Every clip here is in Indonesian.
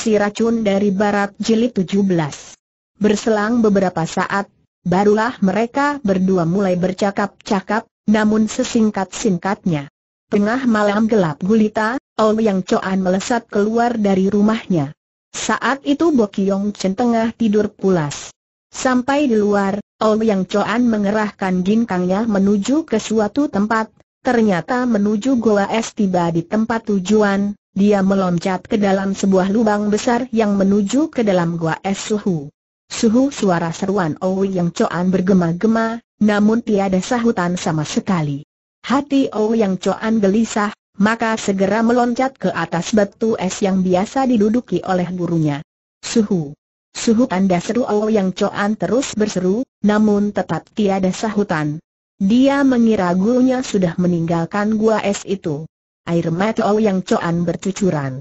Si Racun dari Barat Jilid 17 Berselang beberapa saat, barulah mereka berdua mulai bercakap-cakap, namun sesingkat-singkatnya. Tengah malam gelap gulita, Yang Choan melesat keluar dari rumahnya. Saat itu Bokiong Chen tengah tidur pulas. Sampai di luar, Yang Choan mengerahkan ginkangnya menuju ke suatu tempat, ternyata menuju goa es tiba di tempat tujuan, dia meloncat ke dalam sebuah lubang besar yang menuju ke dalam gua es suhu. Suhu suara seruan Owi yang Coan bergema-gema, namun tiada sahutan sama sekali. Hati Owi yang Coan gelisah, maka segera meloncat ke atas batu es yang biasa diduduki oleh gurunya. Suhu. Suhu tanda seru Owi yang Coan terus berseru, namun tetap tiada sahutan. Dia mengira gurunya sudah meninggalkan gua es itu air mata Ou Yang Coan bercucuran.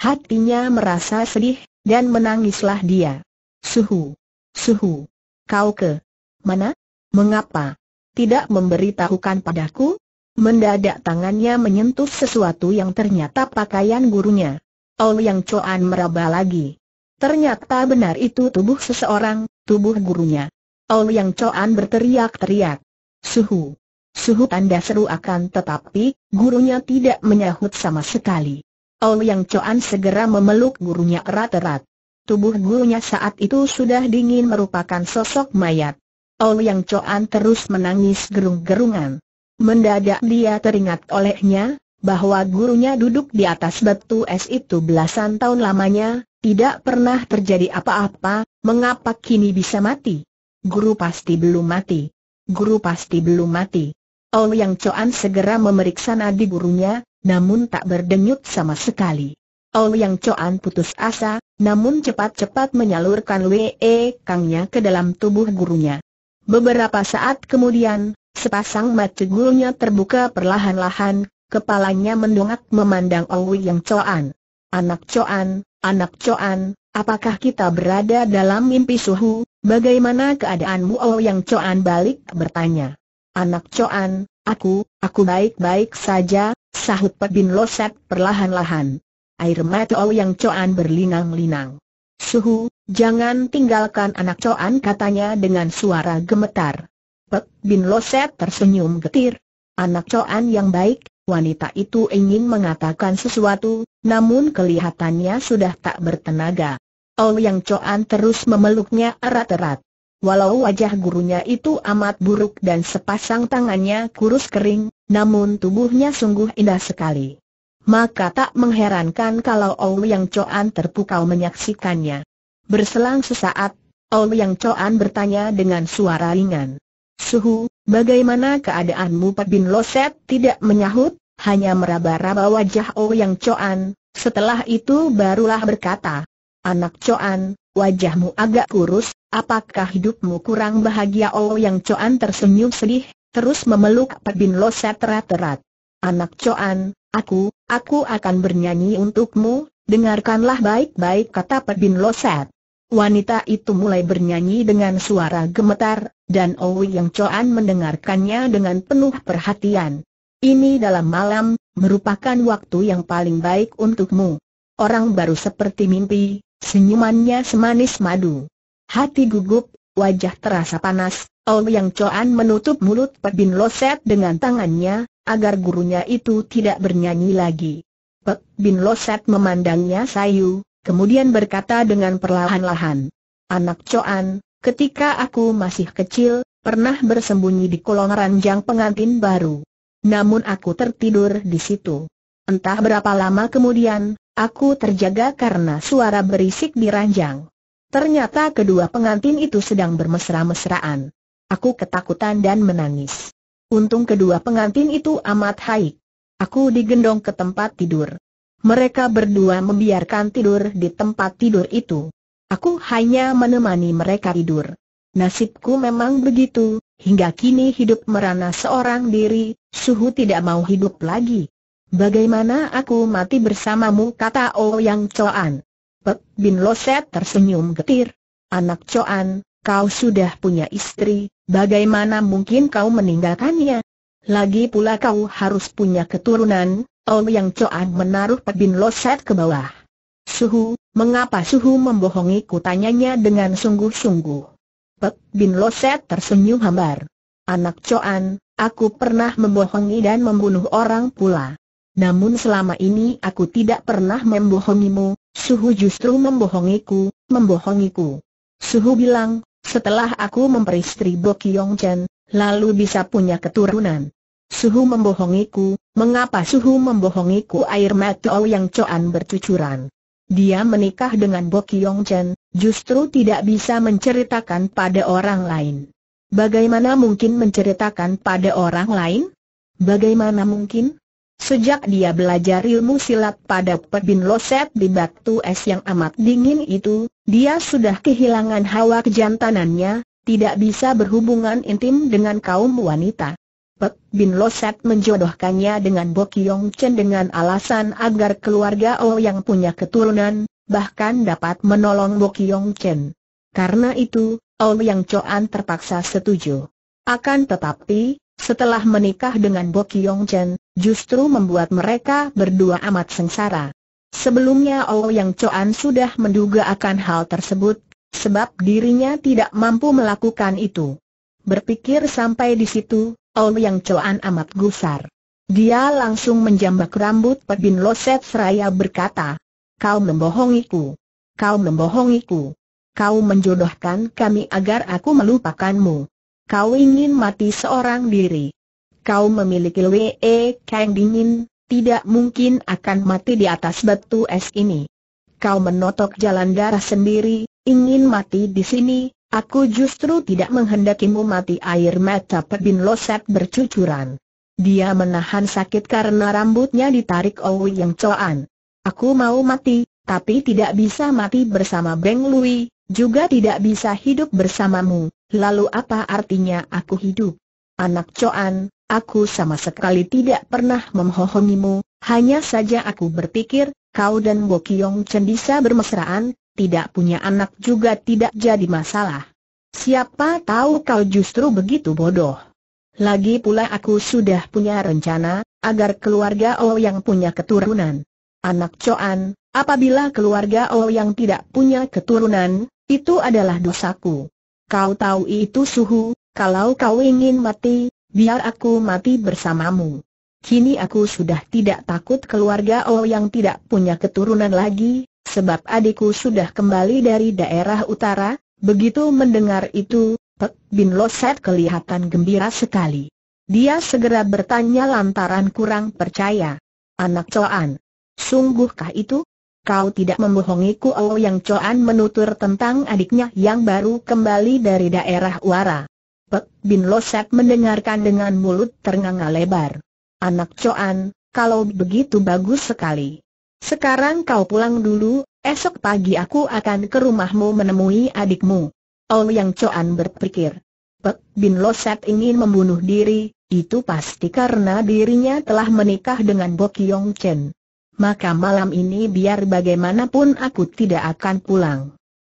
Hatinya merasa sedih, dan menangislah dia. Suhu! Suhu! Kau ke? Mana? Mengapa? Tidak memberitahukan padaku? Mendadak tangannya menyentuh sesuatu yang ternyata pakaian gurunya. Ou Yang Coan meraba lagi. Ternyata benar itu tubuh seseorang, tubuh gurunya. Ou Yang Coan berteriak-teriak. Suhu! Suhu tanda seru akan tetapi, gurunya tidak menyahut sama sekali. Ol Yang Coan segera memeluk gurunya erat-erat. Tubuh gurunya saat itu sudah dingin merupakan sosok mayat. Ol Yang Coan terus menangis gerung-gerungan. Mendadak dia teringat olehnya, bahwa gurunya duduk di atas batu es itu belasan tahun lamanya, tidak pernah terjadi apa-apa, mengapa kini bisa mati? Guru pasti belum mati. Guru pasti belum mati yang coan segera memeriksa nadi gurunya, namun tak berdenyut sama sekali. yang coan putus asa, namun cepat-cepat menyalurkan WE Kangnya ke dalam tubuh gurunya. Beberapa saat kemudian, sepasang mata gurunya terbuka perlahan-lahan, kepalanya mendongak memandang yang Choan. Anak Choan, anak coan, apakah kita berada dalam mimpi suhu, bagaimana keadaanmu yang coan balik bertanya. Anak Coan, Aku, aku baik-baik saja, sahut Pek Bin Loset perlahan-lahan. Air mata Ou yang Coan berlinang-linang. Suhu, jangan tinggalkan anak Coan katanya dengan suara gemetar. Pek Bin Loset tersenyum getir. Anak Coan yang baik, wanita itu ingin mengatakan sesuatu, namun kelihatannya sudah tak bertenaga. Ou yang Coan terus memeluknya erat-erat. Walau wajah gurunya itu amat buruk dan sepasang tangannya kurus kering, namun tubuhnya sungguh indah sekali. Maka tak mengherankan kalau Ou Yang Coan terpukau menyaksikannya. Berselang sesaat, Ou Yang Coan bertanya dengan suara ringan. Suhu, bagaimana keadaanmu Pak Bin Loset tidak menyahut, hanya meraba-raba wajah Ou Yang Coan, setelah itu barulah berkata. Anak Coan, wajahmu agak kurus, Apakah hidupmu kurang bahagia Oh Yang Coan tersenyum sedih, terus memeluk Pak Bin Lo terat terat Anak Coan, aku, aku akan bernyanyi untukmu, dengarkanlah baik-baik kata Pak Bin Lo Wanita itu mulai bernyanyi dengan suara gemetar, dan Owi oh, Yang Coan mendengarkannya dengan penuh perhatian. Ini dalam malam, merupakan waktu yang paling baik untukmu. Orang baru seperti mimpi, senyumannya semanis madu. Hati gugup, wajah terasa panas, yang coan menutup mulut Pek Bin Loset dengan tangannya, agar gurunya itu tidak bernyanyi lagi. Pek Bin Loset memandangnya sayu, kemudian berkata dengan perlahan-lahan. Anak coan, ketika aku masih kecil, pernah bersembunyi di kolong ranjang pengantin baru. Namun aku tertidur di situ. Entah berapa lama kemudian, aku terjaga karena suara berisik di ranjang. Ternyata kedua pengantin itu sedang bermesra-mesraan. Aku ketakutan dan menangis. Untung kedua pengantin itu amat haik. Aku digendong ke tempat tidur. Mereka berdua membiarkan tidur di tempat tidur itu. Aku hanya menemani mereka tidur. Nasibku memang begitu, hingga kini hidup merana seorang diri, suhu tidak mau hidup lagi. Bagaimana aku mati bersamamu kata O Yang Coan. Pek Bin Loset tersenyum getir. Anak Coan, kau sudah punya istri, bagaimana mungkin kau meninggalkannya? Lagi pula kau harus punya keturunan, Oh Yang Coan menaruh Pek Bin Loset ke bawah. Suhu, mengapa Suhu membohongi? tanyanya dengan sungguh-sungguh. Pek Bin Loset tersenyum hambar. Anak Coan, aku pernah membohongi dan membunuh orang pula. Namun selama ini aku tidak pernah membohongimu, Suhu justru membohongiku, membohongiku. Suhu bilang, setelah aku memperistri Bo Kiong Chen, lalu bisa punya keturunan. Suhu membohongiku, mengapa Suhu membohongiku air mata yang coan bercucuran. Dia menikah dengan Bo Kiong Chen, justru tidak bisa menceritakan pada orang lain. Bagaimana mungkin menceritakan pada orang lain? Bagaimana mungkin? Sejak dia belajar ilmu silat pada Pebin Loset di batu es yang amat dingin itu, dia sudah kehilangan hawa kejantanannya, tidak bisa berhubungan intim dengan kaum wanita. Pek Bin Loset menjodohkannya dengan Bok Yong Chen dengan alasan agar keluarga Oh yang punya keturunan, bahkan dapat menolong Bok Yong Chen. Karena itu, Oh Yang Choan terpaksa setuju. Akan tetapi, setelah menikah dengan Bo Kyong Chen, justru membuat mereka berdua amat sengsara. Sebelumnya oh yang Choan sudah menduga akan hal tersebut, sebab dirinya tidak mampu melakukan itu. Berpikir sampai di situ, oh yang Choan amat gusar. Dia langsung menjambak rambut Pebin Loset seraya berkata, Kau membohongiku. Kau membohongiku. Kau menjodohkan kami agar aku melupakanmu kau ingin mati seorang diri. Kau memiliki Wee Kang dingin, tidak mungkin akan mati di atas batu es ini. Kau menotok jalan darah sendiri, ingin mati di sini, aku justru tidak menghendakimu mati air mata Pebin loset bercucuran. Dia menahan sakit karena rambutnya ditarik Owi yang coan. Aku mau mati, tapi tidak bisa mati bersama Beng Lui, juga tidak bisa hidup bersamamu, lalu apa artinya aku hidup? Anak Coan, aku sama sekali tidak pernah memohonimu. hanya saja aku berpikir, kau dan Bokiong Cendisa bermesraan, tidak punya anak juga tidak jadi masalah. Siapa tahu kau justru begitu bodoh. Lagi pula aku sudah punya rencana, agar keluarga O oh yang punya keturunan. Anak Coan, apabila keluarga O oh yang tidak punya keturunan, itu adalah dosaku kau tahu itu suhu, kalau kau ingin mati, biar aku mati bersamamu. Kini aku sudah tidak takut keluarga Oh yang tidak punya keturunan lagi, sebab adikku sudah kembali dari daerah utara, begitu mendengar itu, Pek Bin Loset kelihatan gembira sekali. Dia segera bertanya lantaran kurang percaya. Anak Coan, sungguhkah itu? kau tidak membohongiku Oh Yang Coan menutur tentang adiknya yang baru kembali dari daerah Wara. Pek Bin Losak mendengarkan dengan mulut ternganga lebar. Anak Coan, kalau begitu bagus sekali. Sekarang kau pulang dulu, esok pagi aku akan ke rumahmu menemui adikmu. Oh Yang Coan berpikir. Pek Bin Losak ingin membunuh diri, itu pasti karena dirinya telah menikah dengan Kiong Chen maka malam ini biar bagaimanapun aku tidak akan pulang.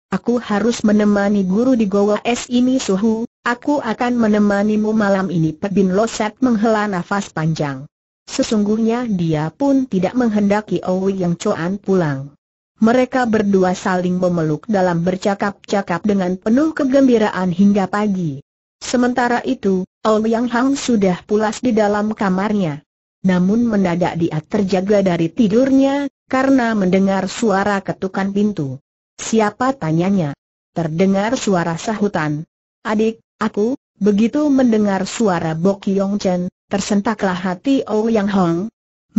Aku harus menemani guru di Goa Es ini suhu, aku akan menemanimu malam ini Pebin Loset menghela nafas panjang. Sesungguhnya dia pun tidak menghendaki Owi yang Coan pulang. Mereka berdua saling memeluk dalam bercakap-cakap dengan penuh kegembiraan hingga pagi. Sementara itu, Owi Yang Hang sudah pulas di dalam kamarnya. Namun mendadak dia terjaga dari tidurnya, karena mendengar suara ketukan pintu. Siapa tanyanya? Terdengar suara sahutan. Adik, aku, begitu mendengar suara Bok Yong Chen, tersentaklah hati Oh Yang Hong.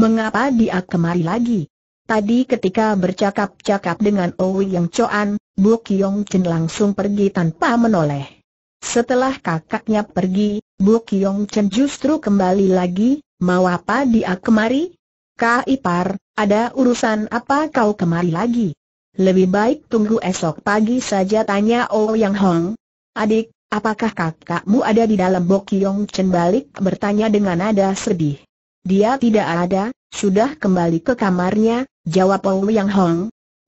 Mengapa dia kemari lagi? Tadi ketika bercakap-cakap dengan Oh Yang Choan, Bok Yong Chen langsung pergi tanpa menoleh. Setelah kakaknya pergi, Bok Yong Chen justru kembali lagi, Mau apa dia kemari? Kak Ipar, ada urusan apa kau kemari lagi? Lebih baik tunggu esok pagi saja tanya Oh Yang Hong. Adik, apakah kakakmu ada di dalam Bok Yong Chen balik bertanya dengan nada sedih. Dia tidak ada, sudah kembali ke kamarnya, jawab Oh Yang Hong.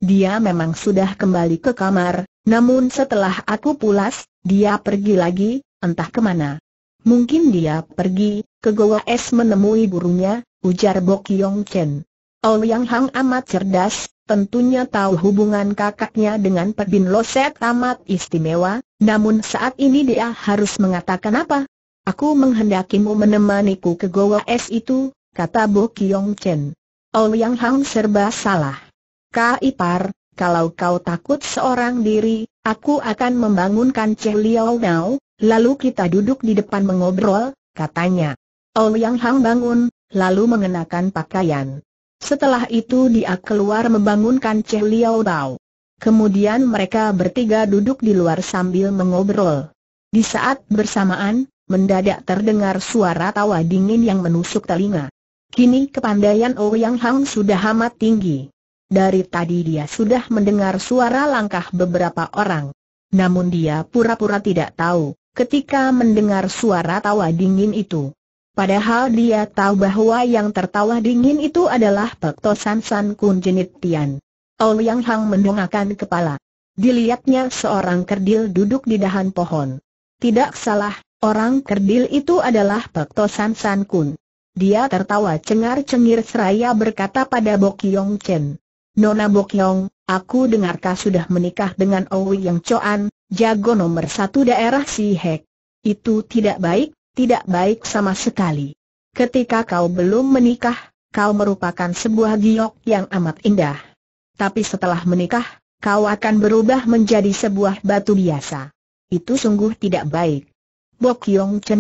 Dia memang sudah kembali ke kamar, namun setelah aku pulas, dia pergi lagi, entah kemana. Mungkin dia pergi, ke Goa Es menemui gurunya, ujar Bok Yong Chen. Ouyang Hang amat cerdas, tentunya tahu hubungan kakaknya dengan Pebin Set amat istimewa, namun saat ini dia harus mengatakan apa? Aku menghendakimu menemaniku ke Goa Es itu, kata Bo Kiong Chen. Ouyang Hang serba salah. Kak Ipar, kalau kau takut seorang diri, aku akan membangunkan Che Liao Nao, Lalu kita duduk di depan mengobrol, katanya. Ouyang Hang bangun, lalu mengenakan pakaian. Setelah itu dia keluar membangunkan Che Liao Bao. Kemudian mereka bertiga duduk di luar sambil mengobrol. Di saat bersamaan, mendadak terdengar suara tawa dingin yang menusuk telinga. Kini kepandaian Ouyang Hang sudah amat tinggi. Dari tadi dia sudah mendengar suara langkah beberapa orang. Namun dia pura-pura tidak tahu ketika mendengar suara tawa dingin itu. Padahal dia tahu bahwa yang tertawa dingin itu adalah Pek Tosan San Kun Jenit Tian. Ouyang Hang mendongakkan kepala. Dilihatnya seorang kerdil duduk di dahan pohon. Tidak salah, orang kerdil itu adalah Pek Tosan San Kun. Dia tertawa cengar-cengir seraya berkata pada Bok Yong Chen. Nona Bok Yong, Aku dengar kau sudah menikah dengan Owi Yang Coan, jago nomor satu daerah Si Hek. Itu tidak baik, tidak baik sama sekali. Ketika kau belum menikah, kau merupakan sebuah giok yang amat indah. Tapi setelah menikah, kau akan berubah menjadi sebuah batu biasa. Itu sungguh tidak baik. Bok Yong Chen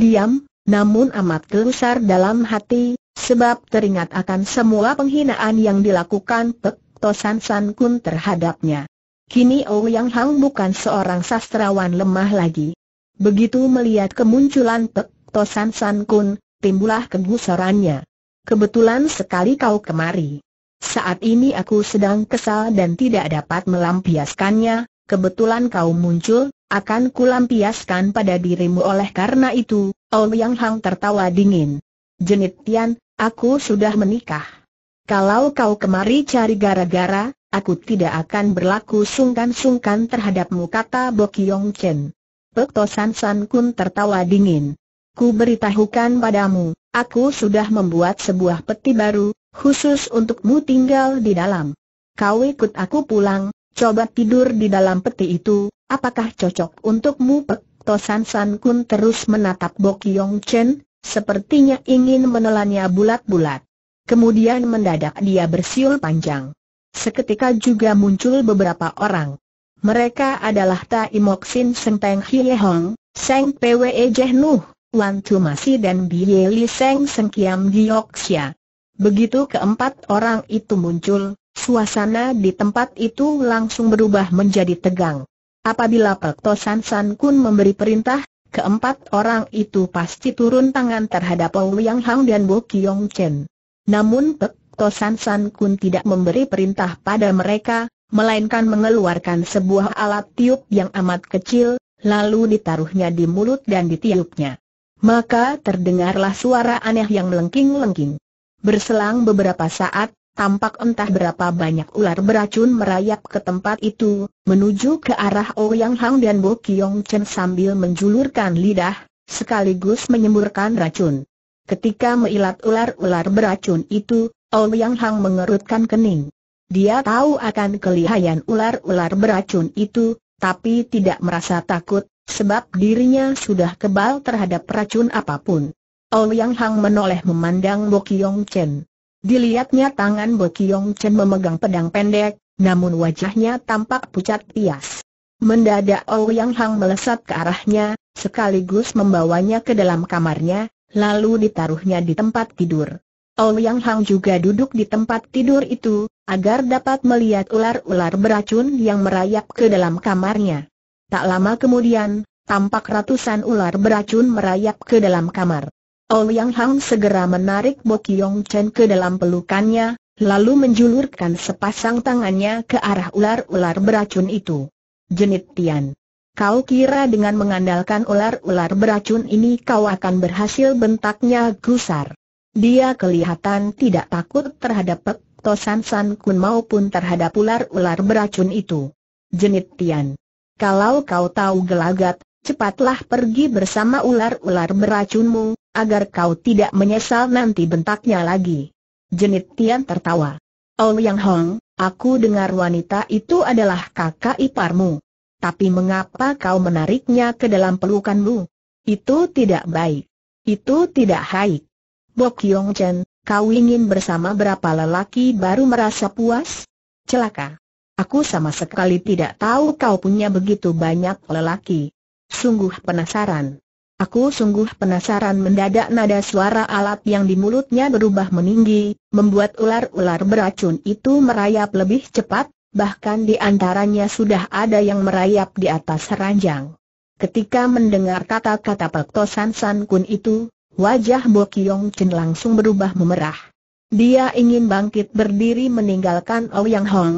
namun amat gelusar dalam hati, sebab teringat akan semua penghinaan yang dilakukan Pek Tosan San Kun terhadapnya. Kini Yang Hang bukan seorang sastrawan lemah lagi. Begitu melihat kemunculan Pek Tosan San Kun, timbullah kegusarannya. Kebetulan sekali kau kemari. Saat ini aku sedang kesal dan tidak dapat melampiaskannya, kebetulan kau muncul, akan kulampiaskan pada dirimu oleh karena itu, Yang Hang tertawa dingin. Jenit Tian, aku sudah menikah. Kalau kau kemari cari gara-gara, aku tidak akan berlaku sungkan-sungkan terhadapmu kata Bokyong Chen. Pekto San San Kun tertawa dingin. Ku beritahukan padamu, aku sudah membuat sebuah peti baru, khusus untukmu tinggal di dalam. Kau ikut aku pulang, coba tidur di dalam peti itu, apakah cocok untukmu Pekto San San Kun terus menatap Bokyong Chen, sepertinya ingin menelannya bulat-bulat kemudian mendadak dia bersiul panjang. Seketika juga muncul beberapa orang. Mereka adalah Taimok Sin Senteng Hie Hong, Seng Pwe Jeh Nuh, Wan Tu Masi dan Bie Li Seng Sengkiam Giok Xia. Begitu keempat orang itu muncul, suasana di tempat itu langsung berubah menjadi tegang. Apabila To San San Kun memberi perintah, keempat orang itu pasti turun tangan terhadap Ouyang Hang dan Bo Kiong Chen. Namun Pek Tosan San Kun tidak memberi perintah pada mereka, melainkan mengeluarkan sebuah alat tiup yang amat kecil, lalu ditaruhnya di mulut dan ditiupnya. Maka terdengarlah suara aneh yang melengking-lengking. Berselang beberapa saat, tampak entah berapa banyak ular beracun merayap ke tempat itu, menuju ke arah Ouyang oh Hang dan Bo Kiong Chen sambil menjulurkan lidah, sekaligus menyemburkan racun. Ketika melihat ular-ular beracun itu, Ouyang Hang mengerutkan kening. Dia tahu akan kelihayan ular-ular beracun itu, tapi tidak merasa takut, sebab dirinya sudah kebal terhadap racun apapun. Ouyang Hang menoleh memandang Kiong Chen. Dilihatnya tangan Kiong Chen memegang pedang pendek, namun wajahnya tampak pucat pias. Mendadak Ouyang Hang melesat ke arahnya, sekaligus membawanya ke dalam kamarnya, lalu ditaruhnya di tempat tidur. Ouyang Hang juga duduk di tempat tidur itu, agar dapat melihat ular-ular beracun yang merayap ke dalam kamarnya. Tak lama kemudian, tampak ratusan ular beracun merayap ke dalam kamar. Ouyang Hang segera menarik Bo Kiong Chen ke dalam pelukannya, lalu menjulurkan sepasang tangannya ke arah ular-ular beracun itu. Jenit Tian. Kau kira dengan mengandalkan ular-ular beracun ini kau akan berhasil bentaknya gusar. Dia kelihatan tidak takut terhadap Pek Tosan San Kun maupun terhadap ular-ular beracun itu. Jenit Tian. Kalau kau tahu gelagat, cepatlah pergi bersama ular-ular beracunmu, agar kau tidak menyesal nanti bentaknya lagi. Jenit Tian tertawa. Oh Yang Hong, aku dengar wanita itu adalah kakak iparmu. Tapi mengapa kau menariknya ke dalam pelukanmu? Itu tidak baik. Itu tidak haik. Bok Yong Chen, kau ingin bersama berapa lelaki baru merasa puas? Celaka. Aku sama sekali tidak tahu kau punya begitu banyak lelaki. Sungguh penasaran. Aku sungguh penasaran mendadak nada suara alat yang di mulutnya berubah meninggi, membuat ular-ular beracun itu merayap lebih cepat, bahkan di antaranya sudah ada yang merayap di atas ranjang. Ketika mendengar kata-kata Pektosan San Kun itu, wajah Bo Kiong Chen langsung berubah memerah. Dia ingin bangkit berdiri meninggalkan Yang Hong.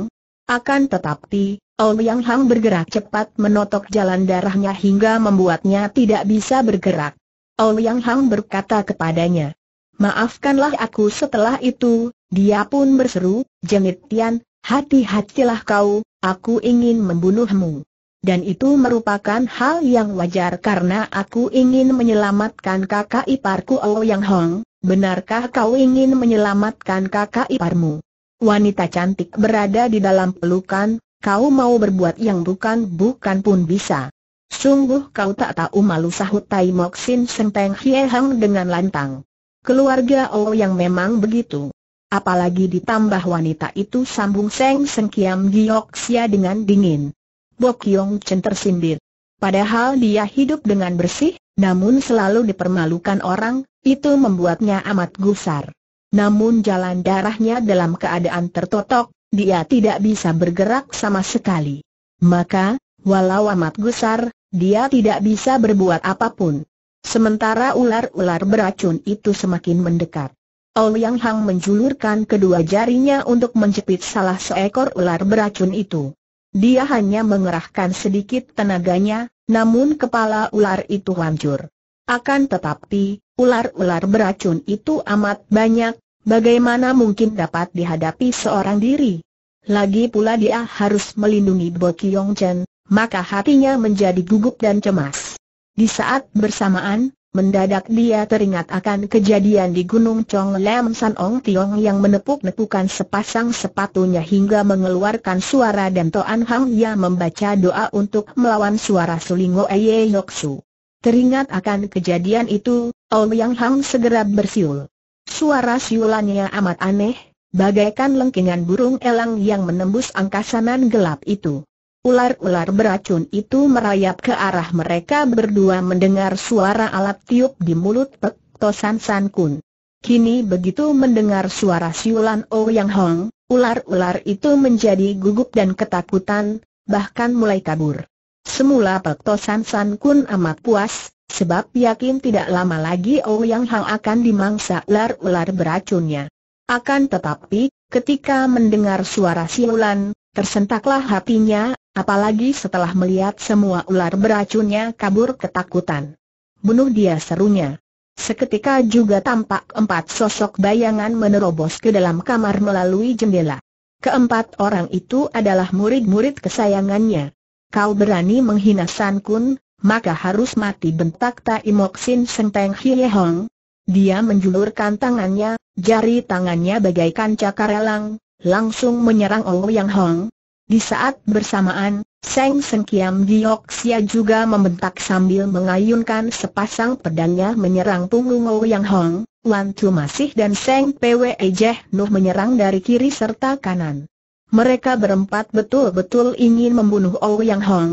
Akan tetapi, Yang Hong bergerak cepat menotok jalan darahnya hingga membuatnya tidak bisa bergerak. Yang Hong berkata kepadanya, Maafkanlah aku setelah itu, dia pun berseru, Jengit Tian, Hati-hatilah kau, aku ingin membunuhmu. Dan itu merupakan hal yang wajar karena aku ingin menyelamatkan kakak iparku Yang Hong, benarkah kau ingin menyelamatkan kakak iparmu? Wanita cantik berada di dalam pelukan, kau mau berbuat yang bukan-bukan pun bisa. Sungguh kau tak tahu malu sahut Tai Mok Sin Sempeng Hie Hang dengan lantang. Keluarga Ao yang memang begitu apalagi ditambah wanita itu sambung Seng Sengkiam sia dengan dingin. Bok Yong Chen tersindir. Padahal dia hidup dengan bersih, namun selalu dipermalukan orang, itu membuatnya amat gusar. Namun jalan darahnya dalam keadaan tertotok, dia tidak bisa bergerak sama sekali. Maka, walau amat gusar, dia tidak bisa berbuat apapun. Sementara ular-ular beracun itu semakin mendekat. Ouyang Hang menjulurkan kedua jarinya untuk menjepit salah seekor ular beracun itu. Dia hanya mengerahkan sedikit tenaganya, namun kepala ular itu hancur. Akan tetapi, ular-ular beracun itu amat banyak, bagaimana mungkin dapat dihadapi seorang diri? Lagi pula dia harus melindungi Bo Kiong Chen, maka hatinya menjadi gugup dan cemas. Di saat bersamaan, Mendadak dia teringat akan kejadian di Gunung Chong Lam San Ong Tiong yang menepuk-nepukan sepasang sepatunya hingga mengeluarkan suara dan Toan Hang yang membaca doa untuk melawan suara Sulingo Eye Su. Teringat akan kejadian itu, Yang Hang segera bersiul. Suara siulannya amat aneh, bagaikan lengkingan burung elang yang menembus angkasanan gelap itu. Ular-ular beracun itu merayap ke arah mereka berdua mendengar suara alat tiup di mulut Pek Tosan San Kun. Kini begitu mendengar suara siulan oh Yang Hong, ular-ular itu menjadi gugup dan ketakutan, bahkan mulai kabur. Semula Pek Tosan San Kun amat puas, sebab yakin tidak lama lagi oh Yang Hong akan dimangsa ular-ular beracunnya. Akan tetapi, ketika mendengar suara siulan, tersentaklah hatinya, Apalagi setelah melihat semua ular beracunnya kabur ketakutan. Bunuh dia serunya. Seketika juga tampak empat sosok bayangan menerobos ke dalam kamar melalui jendela. Keempat orang itu adalah murid-murid kesayangannya. Kau berani menghina San Kun, maka harus mati bentak Tai Mok Senteng Hie Hong. Dia menjulurkan tangannya, jari tangannya bagaikan cakar elang, langsung menyerang Ouyang Hong, di saat bersamaan, Seng Seng Kiam Sia juga membentak sambil mengayunkan sepasang pedangnya menyerang punggung Yang Hong, Wan Tu Masih dan Seng Pwe Jeh Nuh menyerang dari kiri serta kanan. Mereka berempat betul-betul ingin membunuh Yang Hong.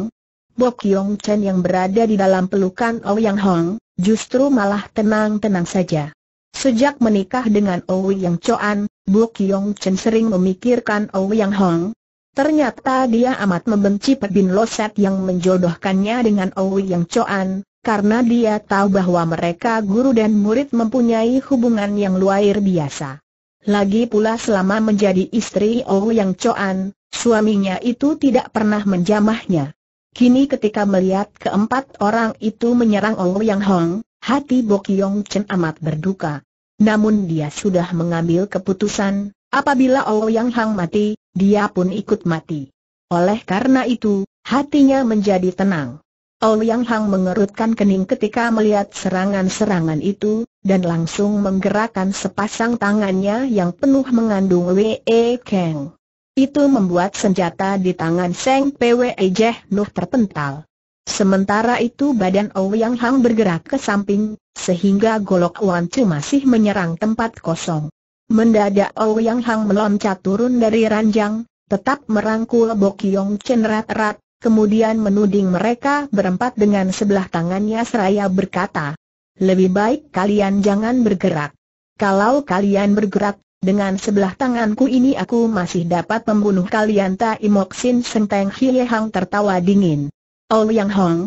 Bok Yong Chen yang berada di dalam pelukan Yang Hong, justru malah tenang-tenang saja. Sejak menikah dengan Yang Choan, Bok Yong Chen sering memikirkan Yang Hong, Ternyata dia amat membenci Pebin Bin Loset yang menjodohkannya dengan Owi Yang Coan, karena dia tahu bahwa mereka guru dan murid mempunyai hubungan yang luar biasa. Lagi pula selama menjadi istri Owi Yang Coan, suaminya itu tidak pernah menjamahnya. Kini ketika melihat keempat orang itu menyerang Owi Yang Hong, hati Bokyong Chen amat berduka. Namun dia sudah mengambil keputusan, Apabila Yang Hang mati, dia pun ikut mati. Oleh karena itu, hatinya menjadi tenang. Yang Hang mengerutkan kening ketika melihat serangan-serangan itu, dan langsung menggerakkan sepasang tangannya yang penuh mengandung Wee Kang. Itu membuat senjata di tangan Seng Pwe Jeh Nuh terpental. Sementara itu badan Yang Hang bergerak ke samping, sehingga golok Wan Chu masih menyerang tempat kosong. Mendadak Yang Hang meloncat turun dari ranjang, tetap merangkul Bokyong Chen rat-rat, kemudian menuding mereka berempat dengan sebelah tangannya seraya berkata, lebih baik kalian jangan bergerak. Kalau kalian bergerak, dengan sebelah tanganku ini aku masih dapat membunuh kalian Ta Imok Sin Senteng Hie Hang tertawa dingin. Yang Hang,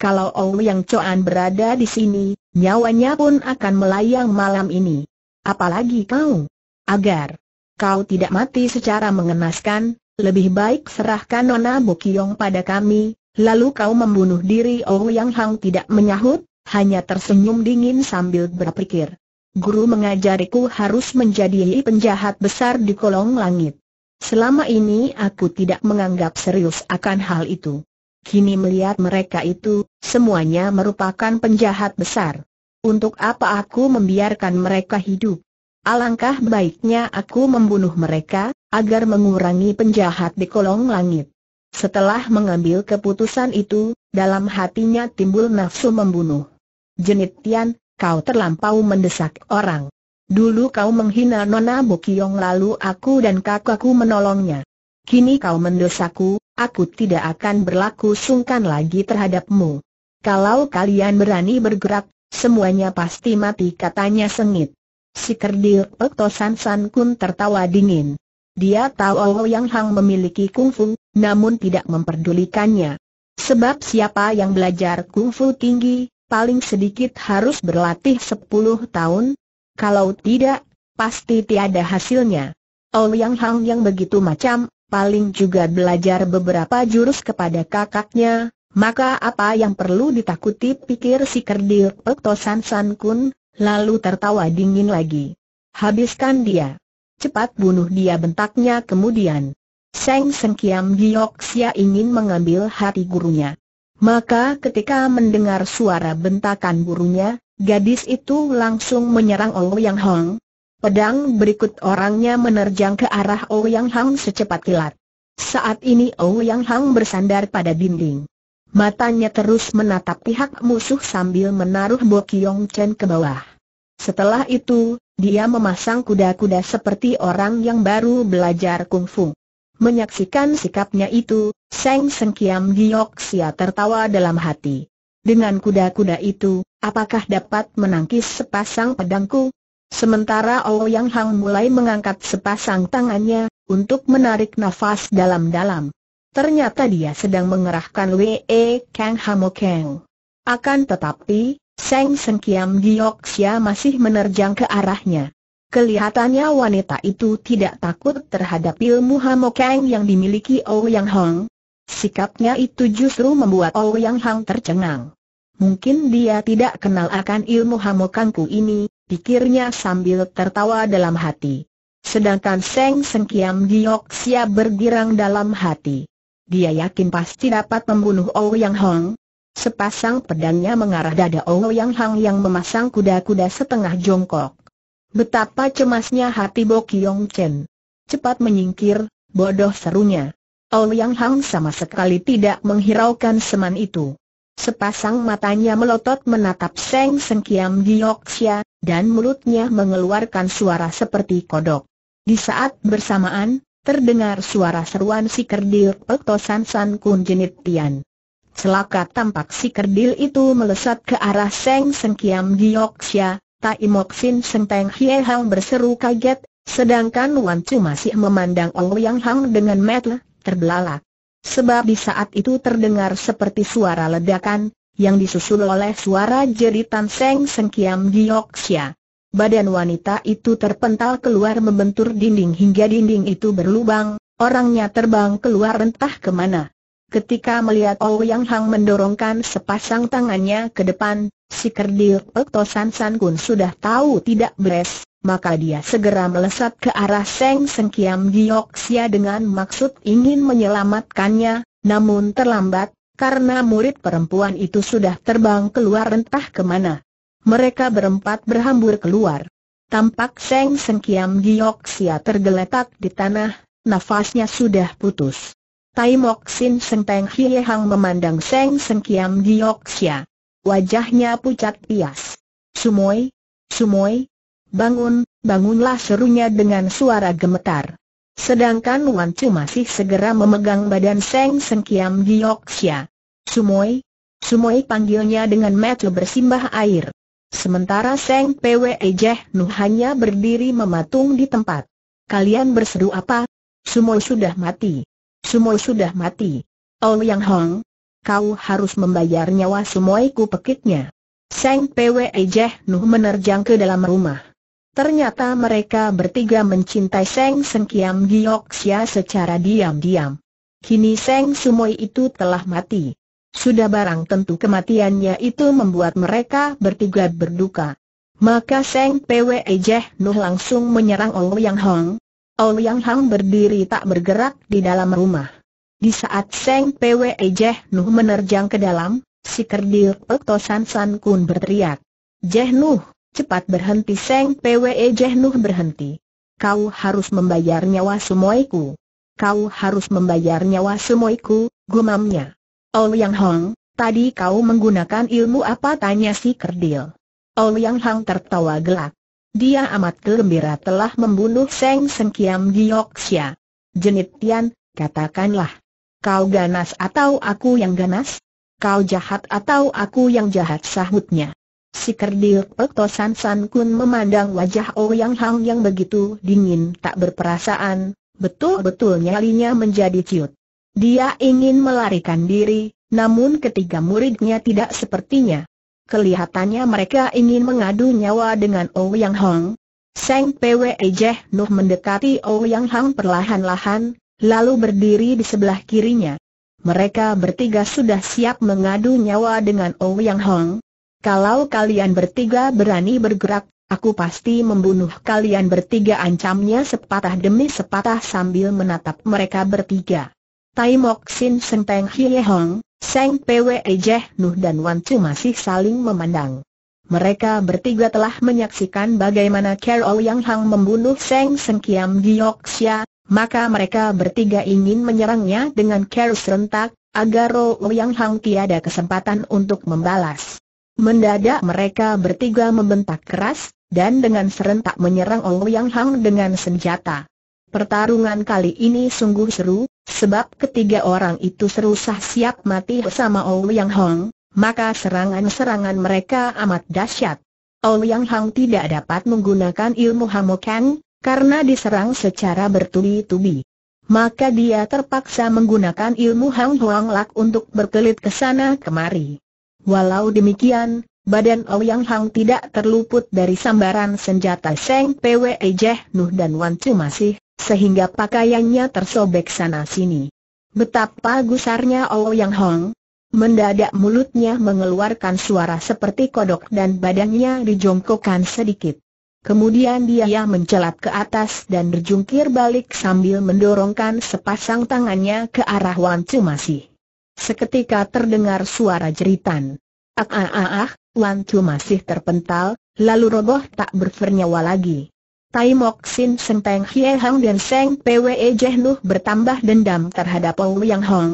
kalau Yang Choan berada di sini, nyawanya pun akan melayang malam ini. Apalagi kau. Agar kau tidak mati secara mengenaskan, lebih baik serahkan Nona Bokiong pada kami, lalu kau membunuh diri Oh Yang Hang tidak menyahut, hanya tersenyum dingin sambil berpikir. Guru mengajariku harus menjadi penjahat besar di kolong langit. Selama ini aku tidak menganggap serius akan hal itu. Kini melihat mereka itu, semuanya merupakan penjahat besar. Untuk apa aku membiarkan mereka hidup? Alangkah baiknya aku membunuh mereka, agar mengurangi penjahat di kolong langit. Setelah mengambil keputusan itu, dalam hatinya timbul nafsu membunuh. Jenit Tian, kau terlampau mendesak orang. Dulu kau menghina Nona Bokiong lalu aku dan kakakku menolongnya. Kini kau mendesakku, aku tidak akan berlaku sungkan lagi terhadapmu. Kalau kalian berani bergerak, Semuanya pasti mati katanya sengit. Si kerdil Pekto San San Kun tertawa dingin. Dia tahu Yang Hang memiliki kungfu, namun tidak memperdulikannya. Sebab siapa yang belajar kungfu tinggi, paling sedikit harus berlatih 10 tahun. Kalau tidak, pasti tiada hasilnya. Yang Hang yang begitu macam, paling juga belajar beberapa jurus kepada kakaknya, maka apa yang perlu ditakuti pikir si kerdil Pekto San San Kun, lalu tertawa dingin lagi. Habiskan dia. Cepat bunuh dia bentaknya kemudian. Seng Sengkiam Sia ingin mengambil hati gurunya. Maka ketika mendengar suara bentakan gurunya, gadis itu langsung menyerang Ouyang Hong. Pedang berikut orangnya menerjang ke arah Ouyang Hong secepat kilat. Saat ini Ouyang Hong bersandar pada dinding. Matanya terus menatap pihak musuh sambil menaruh Kiong Chen ke bawah. Setelah itu, dia memasang kuda-kuda seperti orang yang baru belajar kungfu. Menyaksikan sikapnya itu, Seng Sengkiam Giok Sia tertawa dalam hati. Dengan kuda-kuda itu, apakah dapat menangkis sepasang pedangku? Sementara Ouyang Hang mulai mengangkat sepasang tangannya, untuk menarik nafas dalam-dalam. Ternyata dia sedang mengerahkan Wee Kang Hamokeng. Akan tetapi, Seng Sengkiam Kiam Sia masih menerjang ke arahnya. Kelihatannya wanita itu tidak takut terhadap ilmu Hamokeng yang dimiliki Ouyang Hong. Sikapnya itu justru membuat Ouyang Hong tercengang. Mungkin dia tidak kenal akan ilmu Hamokangku ini, pikirnya sambil tertawa dalam hati. Sedangkan Seng Sengkiam Sia bergirang dalam hati. Dia yakin pasti dapat membunuh Ouyang Hong. Sepasang pedangnya mengarah dada Ouyang Hong yang memasang kuda-kuda setengah jongkok. Betapa cemasnya hati Bo Kiong Chen. Cepat menyingkir, bodoh serunya. Ouyang Hong sama sekali tidak menghiraukan seman itu. Sepasang matanya melotot menatap Seng seng Sengkiam Gioksia, dan mulutnya mengeluarkan suara seperti kodok. Di saat bersamaan, terdengar suara seruan si kerdil petosan San Kun Jenit Tian. Selaka tampak si kerdil itu melesat ke arah Seng Sengkiam Gioksya, Taimok Sin Teng Hie Hang berseru kaget, sedangkan Wan Chu masih memandang Ouyang Hang dengan metel, terbelalak. Sebab di saat itu terdengar seperti suara ledakan, yang disusul oleh suara jeritan Seng Sengkiam Gioksya. Badan wanita itu terpental keluar membentur dinding hingga dinding itu berlubang, orangnya terbang keluar entah kemana. Ketika melihat oh Yang Hang mendorongkan sepasang tangannya ke depan, si kerdil Pekto San San Kun sudah tahu tidak beres, maka dia segera melesat ke arah Seng Sengkiam Sia dengan maksud ingin menyelamatkannya, namun terlambat, karena murid perempuan itu sudah terbang keluar entah kemana mereka berempat berhambur keluar. Tampak Seng Sengkiam Sia tergeletak di tanah, nafasnya sudah putus. Tai Mok Sin Teng Hie Hang memandang Seng Sengkiam Sia. Wajahnya pucat pias. Sumoi, Sumoi, bangun, bangunlah serunya dengan suara gemetar. Sedangkan Wan Chu masih segera memegang badan Seng Sengkiam Sia. Sumoi, Sumoi panggilnya dengan metu bersimbah air. Sementara Seng Pwe Jeh Nu hanya berdiri mematung di tempat. Kalian berseru apa? Sumo sudah mati. Sumo sudah mati. Oh Yang Hong, kau harus membayar nyawa Sumoiku pekitnya. Seng Pwe Jeh Nu menerjang ke dalam rumah. Ternyata mereka bertiga mencintai Seng Kiam Giyok Sia secara diam-diam. Kini Seng Sumoi itu telah mati. Sudah barang tentu kematiannya itu membuat mereka bertiga berduka. Maka Seng Pwe Jeh Nuh langsung menyerang Ouyang Hong. Ouyang Hong berdiri tak bergerak di dalam rumah. Di saat Seng Pwe Jeh Nuh menerjang ke dalam, si kerdil Ekto San San Kun berteriak. Jeh Nuh, cepat berhenti Seng Pwe Jeh Nuh berhenti. Kau harus membayar nyawa sumoiku. Kau harus membayar nyawa sumoiku, gumamnya. Ouyang Hong, tadi kau menggunakan ilmu apa tanya si kerdil. Ouyang Hong tertawa gelak. Dia amat gembira telah membunuh Seng Sengkiam Giyoksia. Jenit Tian, katakanlah. Kau ganas atau aku yang ganas? Kau jahat atau aku yang jahat sahutnya. Si kerdil Pekto San San Kun memandang wajah Ouyang Hong yang begitu dingin tak berperasaan, betul-betul nyalinya menjadi ciut. Dia ingin melarikan diri, namun ketiga muridnya tidak sepertinya. Kelihatannya mereka ingin mengadu nyawa dengan oh Yang Hong. Seng Pwe Jeh Nuh mendekati oh Yang Hong perlahan-lahan, lalu berdiri di sebelah kirinya. Mereka bertiga sudah siap mengadu nyawa dengan oh Yang Hong. Kalau kalian bertiga berani bergerak, Aku pasti membunuh kalian bertiga ancamnya sepatah demi sepatah sambil menatap mereka bertiga. Tai Mok Sin Seng Peng Hie Hong, Seng Pwe Jeh Nuh dan Wan Chu masih saling memandang. Mereka bertiga telah menyaksikan bagaimana Carol Yang Hang membunuh Seng Seng Kiam Giok Xia, maka mereka bertiga ingin menyerangnya dengan Carol serentak, agar Ro Yang Hang tiada kesempatan untuk membalas. Mendadak mereka bertiga membentak keras, dan dengan serentak menyerang Ong Yang Hang dengan senjata. Pertarungan kali ini sungguh seru, Sebab ketiga orang itu seru sah siap mati bersama Ouyang Hong, maka serangan-serangan mereka amat dahsyat. Ouyang Hong tidak dapat menggunakan ilmu Hamokan, karena diserang secara bertubi-tubi. Maka dia terpaksa menggunakan ilmu Hang Huang Lak untuk berkelit ke sana kemari. Walau demikian, badan Ouyang Hong tidak terluput dari sambaran senjata Seng Pwe Jeh Nuh dan Wan Chu masih sehingga pakaiannya tersobek sana-sini. Betapa gusarnya Oh Yang Hong, mendadak mulutnya mengeluarkan suara seperti kodok dan badannya dijongkokkan sedikit. Kemudian dia mencelat ke atas dan berjungkir balik sambil mendorongkan sepasang tangannya ke arah Wan Chu Masih. Seketika terdengar suara jeritan. Ah ah ah ah, Wan Chu Masih terpental, lalu roboh tak bernyawa lagi. Tai Mok Sin Seng Peng Hie Hang dan Seng Pwe Jeh Nuh bertambah dendam terhadap Ou Yang Hong.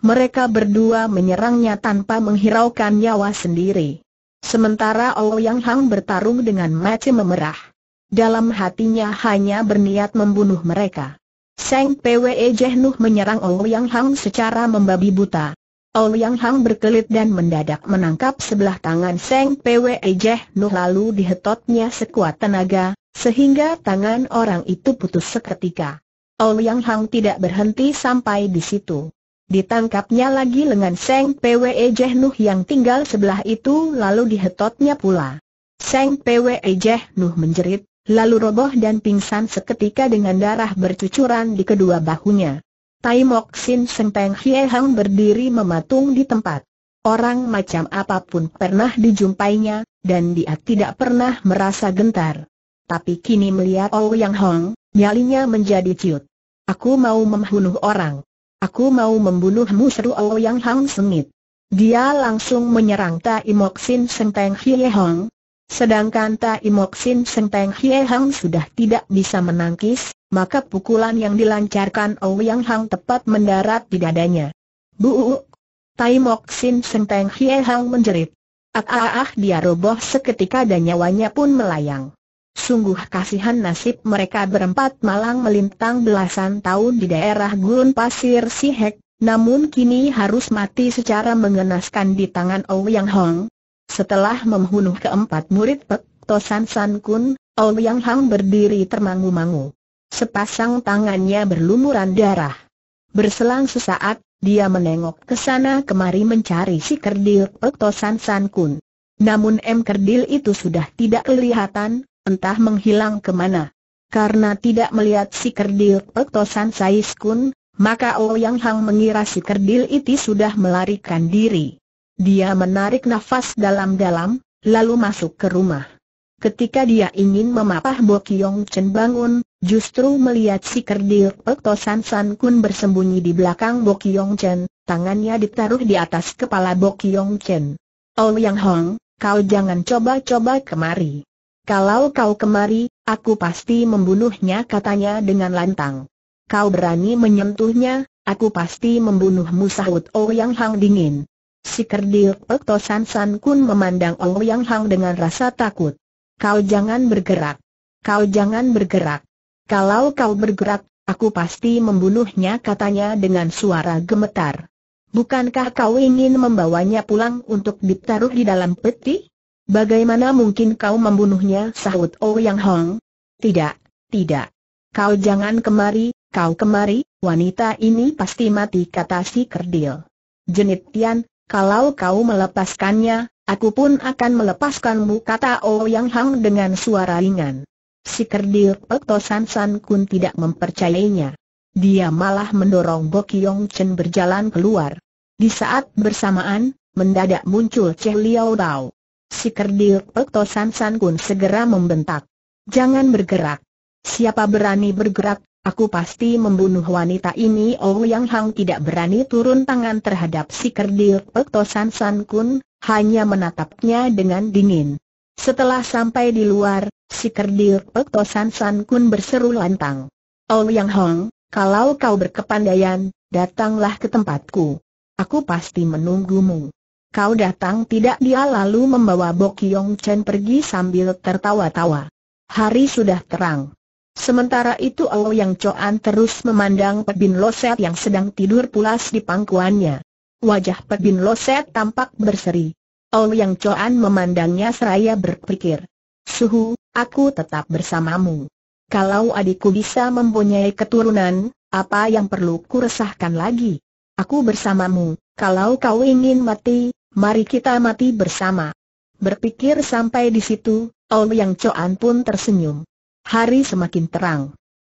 Mereka berdua menyerangnya tanpa menghiraukan nyawa sendiri. Sementara Ou Yang Hang bertarung dengan macam memerah. Dalam hatinya hanya berniat membunuh mereka. Seng Pwe Jeh Nuh menyerang Ou Yang Hang secara membabi buta. Ou Yang Hang berkelit dan mendadak menangkap sebelah tangan Seng Pwe Jeh Nuh lalu dihetotnya sekuat tenaga, sehingga tangan orang itu putus seketika. Ouyang Hang tidak berhenti sampai di situ. Ditangkapnya lagi lengan Seng PWE Jeh Nuh yang tinggal sebelah itu lalu dihetotnya pula. Seng PWE Jeh Nuh menjerit, lalu roboh dan pingsan seketika dengan darah bercucuran di kedua bahunya. Tai Mok Sin Seng Peng Hie Hang berdiri mematung di tempat. Orang macam apapun pernah dijumpainya, dan dia tidak pernah merasa gentar. Tapi kini melihat Ou Yang Hong, nyalinya menjadi ciut. Aku mau membunuh orang. Aku mau membunuhmu seru Ou Yang Hong sengit. Dia langsung menyerang Tai Imoksin Sin Senteng Hie Hong. Sedangkan Tai Imoksin Sin Senteng Hie Hong sudah tidak bisa menangkis, maka pukulan yang dilancarkan Ou Yang Hong tepat mendarat di dadanya. Buuk! Tai Imoksin Sin Senteng Hie Hong menjerit. Ah, ah, ah, dia roboh seketika dan nyawanya pun melayang. Sungguh kasihan nasib mereka berempat malang melintang belasan tahun di daerah gurun pasir Sihek, namun kini harus mati secara mengenaskan di tangan Ouyang Hong. Setelah membunuh keempat murid Pek Tosan San Kun, Ouyang Hong berdiri termangu-mangu. Sepasang tangannya berlumuran darah. Berselang sesaat, dia menengok ke sana kemari mencari si kerdil Pek Tosan San Kun. Namun M. Kerdil itu sudah tidak kelihatan, entah menghilang kemana. Karena tidak melihat si kerdil petosan Sais Kun, maka Ouyang oh Hang mengira si kerdil itu sudah melarikan diri. Dia menarik nafas dalam-dalam, lalu masuk ke rumah. Ketika dia ingin memapah Bo Kiong Chen bangun, justru melihat si kerdil petosan San Kun bersembunyi di belakang Bo Kiong Chen, tangannya ditaruh di atas kepala Bo Kiong Chen. Ouyang oh Hang, kau jangan coba-coba kemari. Kalau kau kemari, aku pasti membunuhnya katanya dengan lantang. Kau berani menyentuhnya, aku pasti membunuhmu sahut Ouyang Hang dingin. Si kerdil Pekto San San Kun memandang Ouyang Hang dengan rasa takut. Kau jangan bergerak. Kau jangan bergerak. Kalau kau bergerak, aku pasti membunuhnya katanya dengan suara gemetar. Bukankah kau ingin membawanya pulang untuk ditaruh di dalam peti? Bagaimana mungkin kau membunuhnya sahut Oh Yang Hong? Tidak, tidak. Kau jangan kemari, kau kemari, wanita ini pasti mati kata si kerdil. Jenit Tian, kalau kau melepaskannya, aku pun akan melepaskanmu kata Oh Yang Hong dengan suara ringan. Si kerdil Pekto San San Kun tidak mempercayainya. Dia malah mendorong Bokyong Chen berjalan keluar. Di saat bersamaan, mendadak muncul Che Liao Bao. Si kerdil Pekto San San Kun segera membentak. Jangan bergerak. Siapa berani bergerak, aku pasti membunuh wanita ini. Oh Yang Hang tidak berani turun tangan terhadap si kerdil Pekto San San Kun, hanya menatapnya dengan dingin. Setelah sampai di luar, si kerdil Pekto San San Kun berseru lantang. Oh Yang Hong, kalau kau berkepandaian, datanglah ke tempatku. Aku pasti menunggumu kau datang tidak dia lalu membawa Bok Yong Chen pergi sambil tertawa-tawa. Hari sudah terang. Sementara itu Yang Coan terus memandang Lo Loset yang sedang tidur pulas di pangkuannya. Wajah Lo Loset tampak berseri. Yang Coan memandangnya seraya berpikir. Suhu, aku tetap bersamamu. Kalau adikku bisa mempunyai keturunan, apa yang perlu ku lagi? Aku bersamamu, kalau kau ingin mati, mari kita mati bersama. Berpikir sampai di situ, Ouyang Choan pun tersenyum. Hari semakin terang.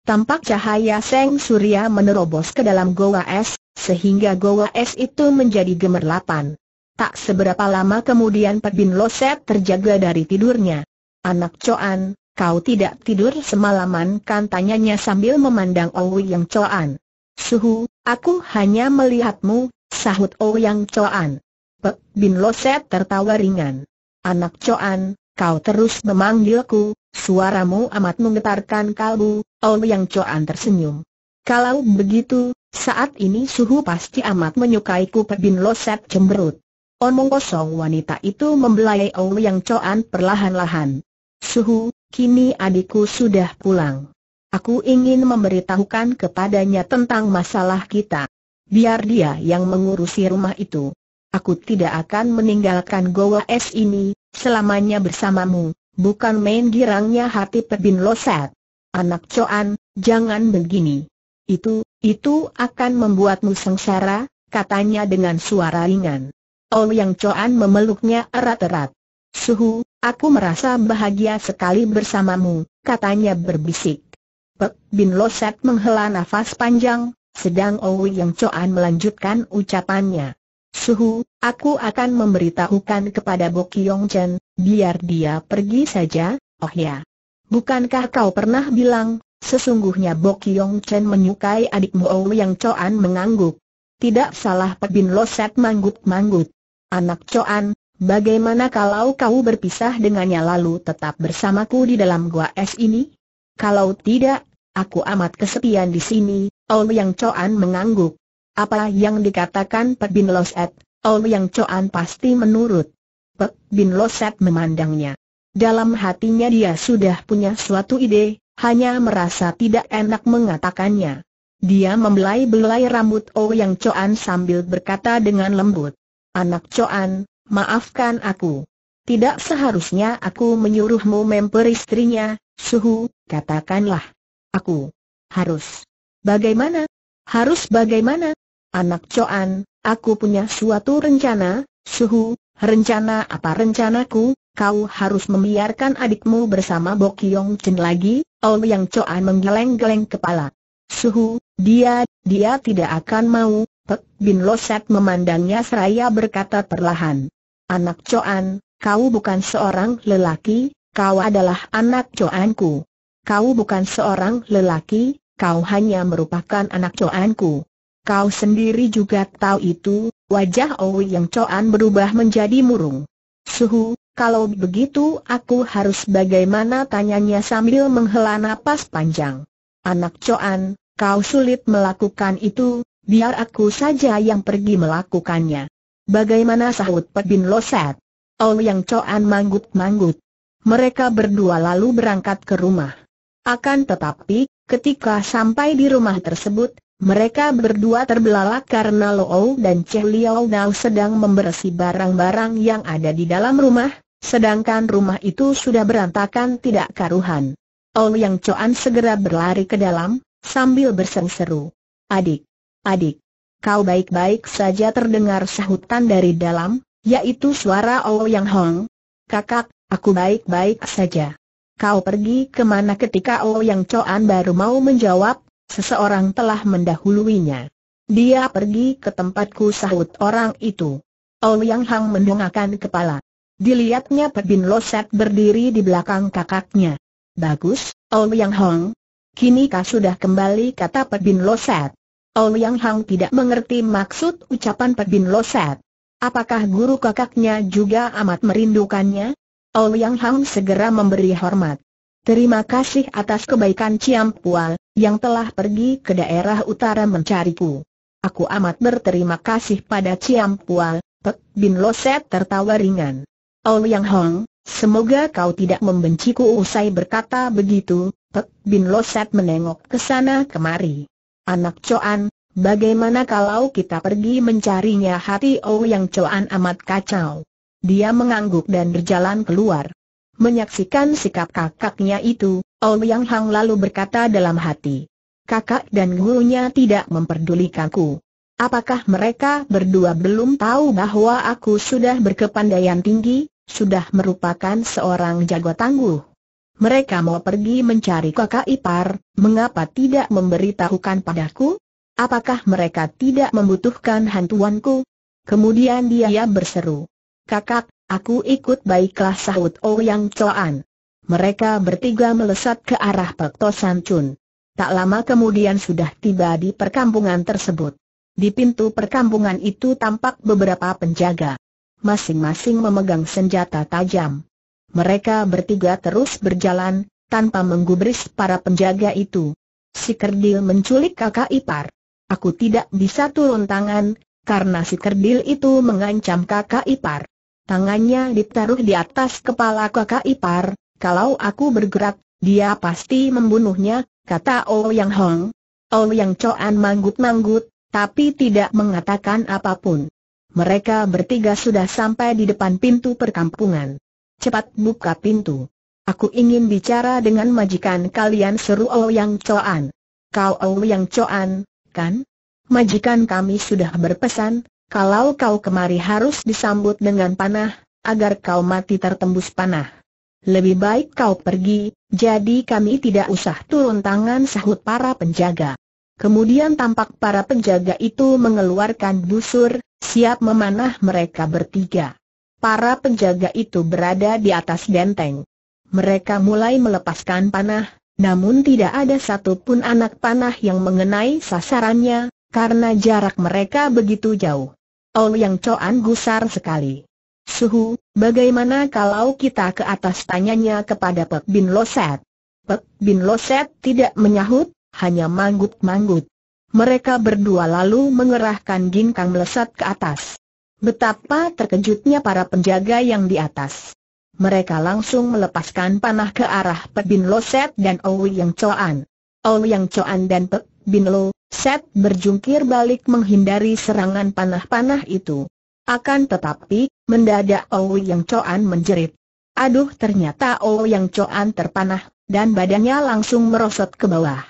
Tampak cahaya Seng Surya menerobos ke dalam goa es, sehingga goa es itu menjadi gemerlapan. Tak seberapa lama kemudian Bin Loset terjaga dari tidurnya. Anak Choan, kau tidak tidur semalaman kan tanyanya sambil memandang Ouyang Choan. Suhu, aku hanya melihatmu, sahut Ouyang Choan. Pek Bin Loset tertawa ringan. Anak Coan, kau terus memanggilku, suaramu amat menggetarkan kalbu, Ol Yang Coan tersenyum. Kalau begitu, saat ini suhu pasti amat menyukaiku Pek Bin Loset cemberut. Omong kosong wanita itu membelai Ol Yang Coan perlahan-lahan. Suhu, kini adikku sudah pulang. Aku ingin memberitahukan kepadanya tentang masalah kita. Biar dia yang mengurusi rumah itu. Aku tidak akan meninggalkan Goa Es ini, selamanya bersamamu, bukan main girangnya hati Pebin Losat. Anak Coan, jangan begini. Itu, itu akan membuatmu sengsara, katanya dengan suara ringan. Oh Yang Coan memeluknya erat-erat. Suhu, aku merasa bahagia sekali bersamamu, katanya berbisik. Pek Bin Loset menghela nafas panjang, sedang Owi Yang Coan melanjutkan ucapannya. Suhu, aku akan memberitahukan kepada Bo Kiong Chen, biar dia pergi saja, oh ya. Bukankah kau pernah bilang, sesungguhnya Bo Kiong Chen menyukai adikmu Ou yang Coan mengangguk. Tidak salah Pak Bin Loset manggut-manggut. Anak Coan, bagaimana kalau kau berpisah dengannya lalu tetap bersamaku di dalam gua es ini? Kalau tidak, aku amat kesepian di sini, Ou yang Coan mengangguk. Apa yang dikatakan Pek Bin Loset, Ol Yang Coan pasti menurut. Pek Bin Loset memandangnya. Dalam hatinya dia sudah punya suatu ide, hanya merasa tidak enak mengatakannya. Dia membelai-belai rambut Ol Yang Coan sambil berkata dengan lembut. Anak Coan, maafkan aku. Tidak seharusnya aku menyuruhmu memperistrinya, suhu, katakanlah. Aku harus. Bagaimana? Harus bagaimana? Anak Coan, aku punya suatu rencana, Suhu, rencana apa rencanaku, kau harus membiarkan adikmu bersama Bok Yong Chen lagi, Yang Coan menggeleng-geleng kepala. Suhu, dia, dia tidak akan mau, Pek Bin Loset memandangnya seraya berkata perlahan. Anak Coan, kau bukan seorang lelaki, kau adalah anak Coanku. Kau bukan seorang lelaki, kau hanya merupakan anak Coanku. Kau sendiri juga tahu itu, wajah Owi oh yang Coan berubah menjadi murung. Suhu, kalau begitu aku harus bagaimana tanyanya sambil menghela napas panjang. Anak Coan, kau sulit melakukan itu, biar aku saja yang pergi melakukannya. Bagaimana sahut Pek Loset? Owi oh yang Coan manggut-manggut. Mereka berdua lalu berangkat ke rumah. Akan tetapi, ketika sampai di rumah tersebut, mereka berdua terbelalak karena Loo dan Che Liao Dao sedang membersih barang-barang yang ada di dalam rumah, sedangkan rumah itu sudah berantakan tidak karuhan. Ol Yang Coan segera berlari ke dalam, sambil berseru Adik, adik, kau baik-baik saja terdengar sahutan dari dalam, yaitu suara Ol Yang Hong. Kakak, aku baik-baik saja. Kau pergi kemana ketika Ol Yang Coan baru mau menjawab, Seseorang telah mendahuluinya. Dia pergi ke tempatku sahut orang itu. Ouyang Hang mendongakkan kepala. Dilihatnya Pebin Loset berdiri di belakang kakaknya. Bagus, Ouyang Hang. Kini kau sudah kembali kata Pebin Loset. Ouyang Hang tidak mengerti maksud ucapan Pebin Loset. Apakah guru kakaknya juga amat merindukannya? Ouyang Hang segera memberi hormat. Terima kasih atas kebaikan Ciam Pual, yang telah pergi ke daerah utara mencariku. Aku amat berterima kasih pada Ciam Pual, Pek Bin Loset tertawa ringan. Oh Yang Hong, semoga kau tidak membenciku usai berkata begitu, Pek Bin Loset menengok ke sana kemari. Anak Coan, bagaimana kalau kita pergi mencarinya hati Oh Yang Coan amat kacau. Dia mengangguk dan berjalan keluar. Menyaksikan sikap kakaknya itu, Yang Hang lalu berkata dalam hati. Kakak dan gurunya tidak memperdulikanku. Apakah mereka berdua belum tahu bahwa aku sudah berkepandaian tinggi, sudah merupakan seorang jago tangguh? Mereka mau pergi mencari kakak ipar, mengapa tidak memberitahukan padaku? Apakah mereka tidak membutuhkan hantuanku? Kemudian dia berseru. Kakak, Aku ikut baiklah sahut Ouyang Coan. Mereka bertiga melesat ke arah Pek San Chun. Tak lama kemudian sudah tiba di perkampungan tersebut. Di pintu perkampungan itu tampak beberapa penjaga. Masing-masing memegang senjata tajam. Mereka bertiga terus berjalan, tanpa menggubris para penjaga itu. Si kerdil menculik kakak ipar. Aku tidak bisa turun tangan, karena si kerdil itu mengancam kakak ipar. Tangannya ditaruh di atas kepala kakak ipar, kalau aku bergerak, dia pasti membunuhnya, kata Yang Hong. Yang Choan manggut-manggut, tapi tidak mengatakan apapun. Mereka bertiga sudah sampai di depan pintu perkampungan. Cepat buka pintu. Aku ingin bicara dengan majikan kalian seru Yang Choan. Kau Yang Choan, kan? Majikan kami sudah berpesan, kalau kau kemari harus disambut dengan panah, agar kau mati tertembus panah. Lebih baik kau pergi, jadi kami tidak usah turun tangan sahut para penjaga. Kemudian tampak para penjaga itu mengeluarkan busur, siap memanah mereka bertiga. Para penjaga itu berada di atas benteng. Mereka mulai melepaskan panah, namun tidak ada satupun anak panah yang mengenai sasarannya, karena jarak mereka begitu jauh yang coan gusar sekali. Suhu, bagaimana kalau kita ke atas tanyanya kepada Pek Bin Loset? Pek Bin Loset tidak menyahut, hanya manggut-manggut. Mereka berdua lalu mengerahkan ginkang melesat ke atas. Betapa terkejutnya para penjaga yang di atas. Mereka langsung melepaskan panah ke arah Pek Bin Loset dan yang coan. Choan. yang coan dan Pek Bin Lo Set berjungkir balik menghindari serangan panah-panah itu. Akan tetapi, mendadak Owi yang Coan menjerit. Aduh ternyata Owi yang Coan terpanah, dan badannya langsung merosot ke bawah.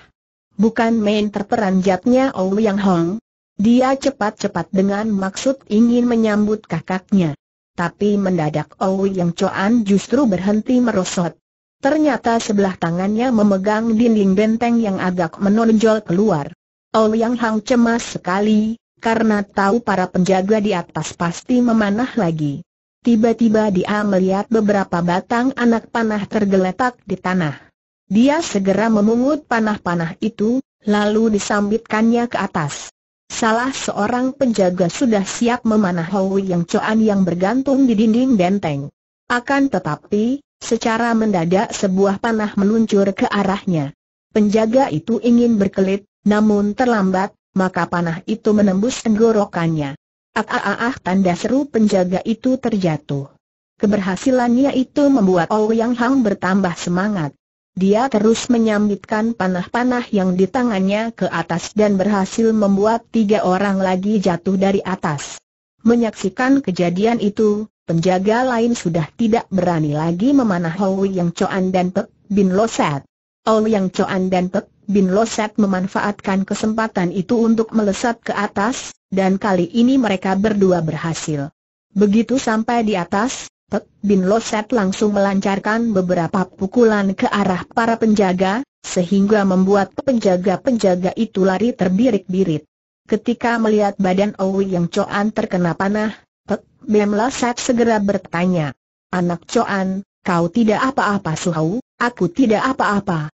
Bukan main terperanjatnya Owi yang Hong. Dia cepat-cepat dengan maksud ingin menyambut kakaknya. Tapi mendadak Owi yang Coan justru berhenti merosot. Ternyata sebelah tangannya memegang dinding benteng yang agak menonjol keluar yang Hang cemas sekali, karena tahu para penjaga di atas pasti memanah lagi. Tiba-tiba dia melihat beberapa batang anak panah tergeletak di tanah. Dia segera memungut panah-panah itu, lalu disambitkannya ke atas. Salah seorang penjaga sudah siap memanah Ouyang Yang yang bergantung di dinding benteng. Akan tetapi, secara mendadak sebuah panah meluncur ke arahnya. Penjaga itu ingin berkelit, namun terlambat, maka panah itu menembus tenggorokannya. Ah tanda seru penjaga itu terjatuh. Keberhasilannya itu membuat Ouyang Hang bertambah semangat. Dia terus menyambitkan panah-panah yang di tangannya ke atas dan berhasil membuat tiga orang lagi jatuh dari atas. Menyaksikan kejadian itu, penjaga lain sudah tidak berani lagi memanah Ouyang Yang Choan dan Pek Bin Loset. Hou Yang Choan dan Pek Bin Loset memanfaatkan kesempatan itu untuk melesat ke atas, dan kali ini mereka berdua berhasil. Begitu sampai di atas, Pek Bin Loset langsung melancarkan beberapa pukulan ke arah para penjaga, sehingga membuat penjaga-penjaga itu lari terbirik-birit. Ketika melihat badan Owi yang Coan terkena panah, Pek Bin Loset segera bertanya, Anak Coan, kau tidak apa-apa Suhau, aku tidak apa-apa.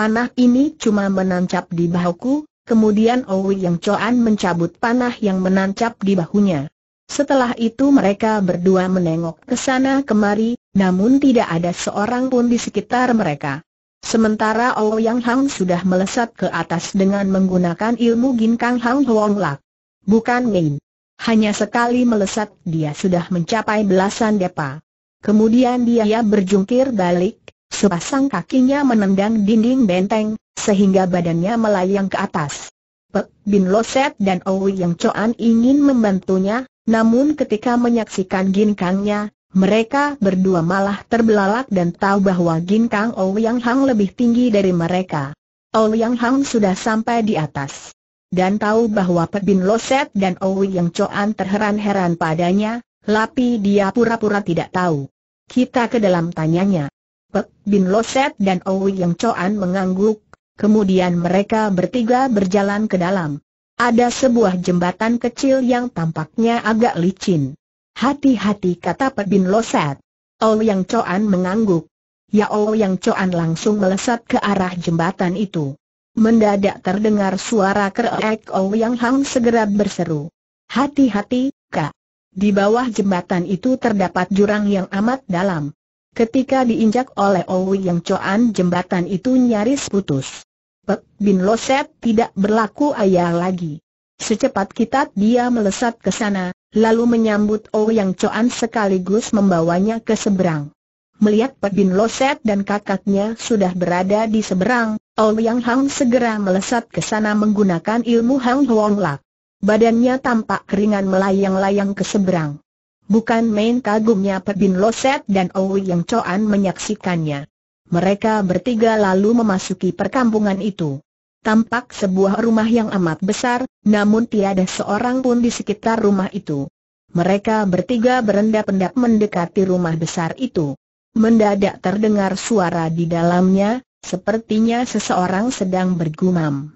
Panah ini cuma menancap di bahuku, kemudian Owi Yang Coan mencabut panah yang menancap di bahunya. Setelah itu mereka berdua menengok ke sana kemari, namun tidak ada seorang pun di sekitar mereka. Sementara yang Hang sudah melesat ke atas dengan menggunakan ilmu Ginkang Hang Huang Lak. Bukan main. Hanya sekali melesat dia sudah mencapai belasan depa. Kemudian dia berjungkir balik, sepasang kakinya menendang dinding benteng, sehingga badannya melayang ke atas. Pek Bin Loset dan Owi Yang Coan ingin membantunya, namun ketika menyaksikan ginkangnya, mereka berdua malah terbelalak dan tahu bahwa ginkang Owi Yang Hang lebih tinggi dari mereka. Owi Yang Hang sudah sampai di atas. Dan tahu bahwa Pek Bin Loset dan Owi Yang Coan terheran-heran padanya, tapi dia pura-pura tidak tahu. Kita ke dalam tanyanya. Pek Bin Loset dan Owi Yang coan mengangguk, kemudian mereka bertiga berjalan ke dalam. Ada sebuah jembatan kecil yang tampaknya agak licin. Hati-hati kata Pek Bin Loset. Owi Yang coan mengangguk. Ya, Owi Yang coan langsung melesat ke arah jembatan itu. Mendadak terdengar suara kerek Owi Yang Hang segera berseru. Hati-hati, Kak. Di bawah jembatan itu terdapat jurang yang amat dalam. Ketika diinjak oleh Owi Yang Coan jembatan itu nyaris putus. Pek Bin Loset tidak berlaku ayah lagi. Secepat kita dia melesat ke sana, lalu menyambut Owi Yang Coan sekaligus membawanya ke seberang. Melihat Pek Bin Loset dan kakaknya sudah berada di seberang, Owi Yang Hang segera melesat ke sana menggunakan ilmu Hang Huang Lak. Badannya tampak keringan melayang-layang ke seberang. Bukan main kagumnya Pebin Loset dan Owi yang Coan menyaksikannya. Mereka bertiga lalu memasuki perkampungan itu. Tampak sebuah rumah yang amat besar, namun tiada seorang pun di sekitar rumah itu. Mereka bertiga berendap-endap mendekati rumah besar itu. Mendadak terdengar suara di dalamnya, sepertinya seseorang sedang bergumam.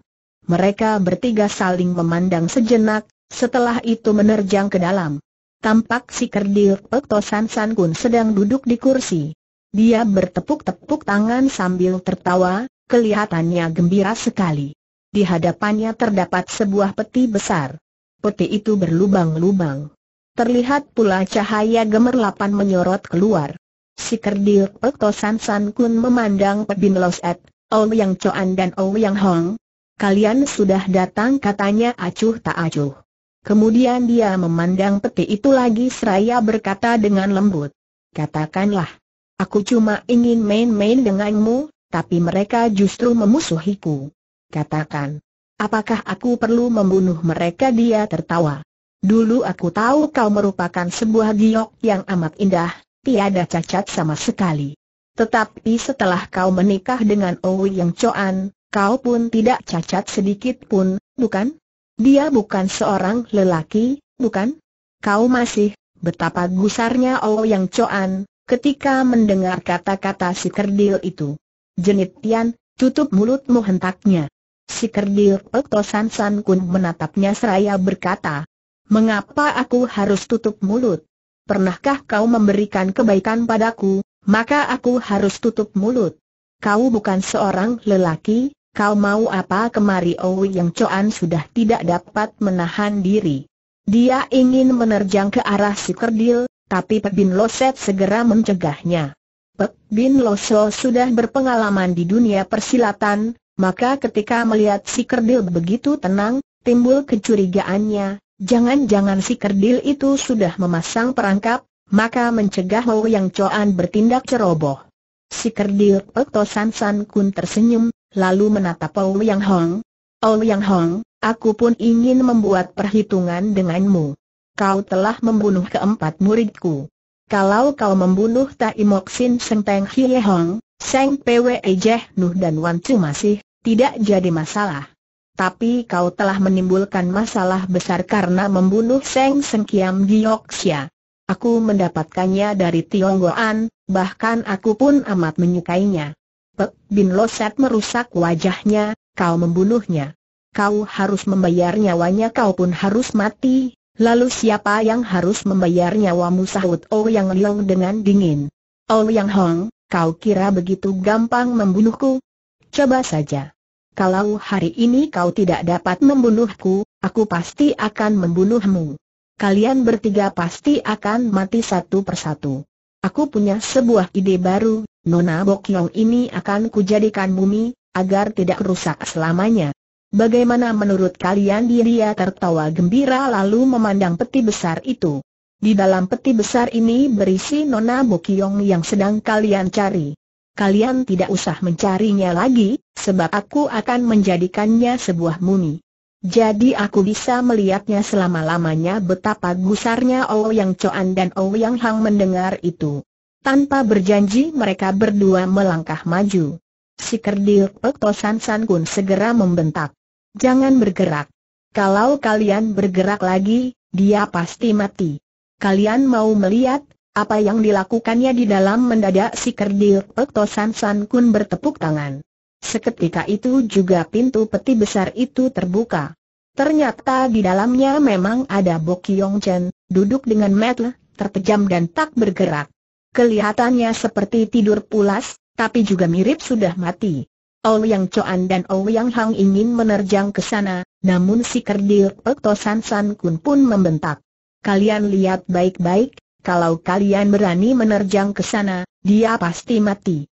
Mereka bertiga saling memandang sejenak, setelah itu menerjang ke dalam tampak si kerdil Pekto San San Kun sedang duduk di kursi. Dia bertepuk-tepuk tangan sambil tertawa, kelihatannya gembira sekali. Di hadapannya terdapat sebuah peti besar. Peti itu berlubang-lubang. Terlihat pula cahaya gemerlapan menyorot keluar. Si kerdil Pekto San San Kun memandang Pebin Los Et, yang Choan dan yang Hong. Kalian sudah datang katanya acuh tak acuh. Kemudian dia memandang peti itu lagi seraya berkata dengan lembut. Katakanlah, aku cuma ingin main-main denganmu, tapi mereka justru memusuhiku. Katakan, apakah aku perlu membunuh mereka? Dia tertawa. Dulu aku tahu kau merupakan sebuah giok yang amat indah, tiada cacat sama sekali. Tetapi setelah kau menikah dengan Owi Yang Coan, kau pun tidak cacat sedikit pun, bukan? Dia bukan seorang lelaki, bukan? Kau masih, betapa gusarnya yang Coan, ketika mendengar kata-kata si kerdil itu. Jenit Tian, tutup mulutmu hentaknya. Si kerdil Okto San San Kun menatapnya seraya berkata, Mengapa aku harus tutup mulut? Pernahkah kau memberikan kebaikan padaku, maka aku harus tutup mulut. Kau bukan seorang lelaki, Kau mau apa kemari Owi oh, Yang Coan sudah tidak dapat menahan diri. Dia ingin menerjang ke arah si kerdil, tapi Pek Bin Loset segera mencegahnya. Pek Bin Loso sudah berpengalaman di dunia persilatan, maka ketika melihat si kerdil begitu tenang, timbul kecurigaannya, jangan-jangan si kerdil itu sudah memasang perangkap, maka mencegah Ho Yang Coan bertindak ceroboh. Si kerdil Pek Tosan San Kun tersenyum, lalu menatap Yang Hong. Yang Hong, aku pun ingin membuat perhitungan denganmu. Kau telah membunuh keempat muridku. Kalau kau membunuh Tai Mok Sin Seng Peng Hie Hong, Seng Pwe Jeh Nuh dan Wan Chu masih, tidak jadi masalah. Tapi kau telah menimbulkan masalah besar karena membunuh Seng Seng Kiam Sia. Aku mendapatkannya dari Tionggoan, bahkan aku pun amat menyukainya. Pe, Bin Loset merusak wajahnya, kau membunuhnya. Kau harus membayar nyawanya kau pun harus mati, lalu siapa yang harus membayar nyawamu sahut oh Yang Leong dengan dingin. Oh Yang Hong, kau kira begitu gampang membunuhku? Coba saja. Kalau hari ini kau tidak dapat membunuhku, aku pasti akan membunuhmu. Kalian bertiga pasti akan mati satu persatu. Aku punya sebuah ide baru, Nona Bokyong ini akan kujadikan bumi, agar tidak rusak selamanya. Bagaimana menurut kalian dia tertawa gembira lalu memandang peti besar itu? Di dalam peti besar ini berisi Nona Bokyong yang sedang kalian cari. Kalian tidak usah mencarinya lagi, sebab aku akan menjadikannya sebuah mumi. Jadi aku bisa melihatnya selama-lamanya betapa gusarnya Ouyang oh Yang Coan dan Ouyang oh Yang Hang mendengar itu. Tanpa berjanji mereka berdua melangkah maju. Si kerdil Pekto San Kun segera membentak. Jangan bergerak. Kalau kalian bergerak lagi, dia pasti mati. Kalian mau melihat, apa yang dilakukannya di dalam mendadak si kerdil Pekto San Kun bertepuk tangan. Seketika itu juga pintu peti besar itu terbuka. Ternyata di dalamnya memang ada Bo Kiong Chen, duduk dengan metel, terpejam dan tak bergerak. Kelihatannya seperti tidur pulas, tapi juga mirip sudah mati. yang coan dan yang Hang ingin menerjang ke sana, namun si kerdil Pekto San San Kun pun membentak. Kalian lihat baik-baik, kalau kalian berani menerjang ke sana, dia pasti mati.